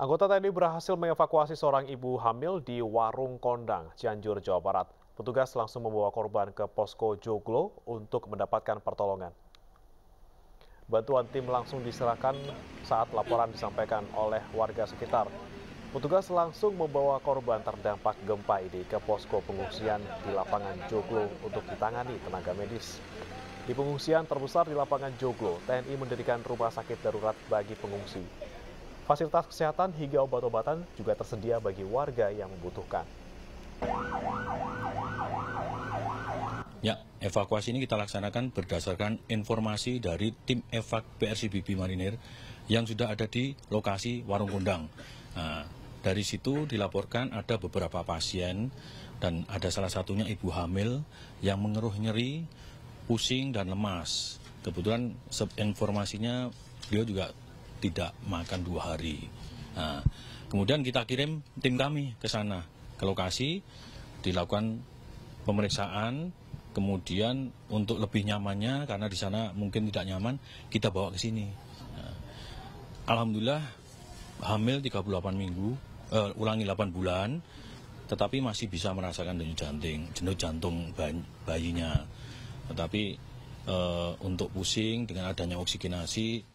Anggota TNI berhasil mengevakuasi seorang ibu hamil di Warung Kondang, Cianjur, Jawa Barat. Petugas langsung membawa korban ke posko Joglo untuk mendapatkan pertolongan. Bantuan tim langsung diserahkan saat laporan disampaikan oleh warga sekitar. Petugas langsung membawa korban terdampak gempa ini ke posko pengungsian di lapangan Joglo untuk ditangani tenaga medis. Di pengungsian terbesar di lapangan Joglo, TNI mendirikan rumah sakit darurat bagi pengungsi. Fasilitas kesehatan hingga obat-obatan juga tersedia bagi warga yang membutuhkan. Ya, evakuasi ini kita laksanakan berdasarkan informasi dari tim evak PRCBB Marinir yang sudah ada di lokasi Warung kundang. Nah, dari situ dilaporkan ada beberapa pasien dan ada salah satunya ibu hamil yang mengeruh nyeri, pusing dan lemas. Kebetulan informasinya beliau juga tidak makan dua hari. Nah, kemudian kita kirim tim kami ke sana, ke lokasi, dilakukan pemeriksaan, kemudian untuk lebih nyamannya, karena di sana mungkin tidak nyaman, kita bawa ke sini. Nah, Alhamdulillah hamil 38 minggu, uh, ulangi 8 bulan, tetapi masih bisa merasakan denyut jantung, denyut jantung bayinya. Tetapi uh, untuk pusing dengan adanya oksigenasi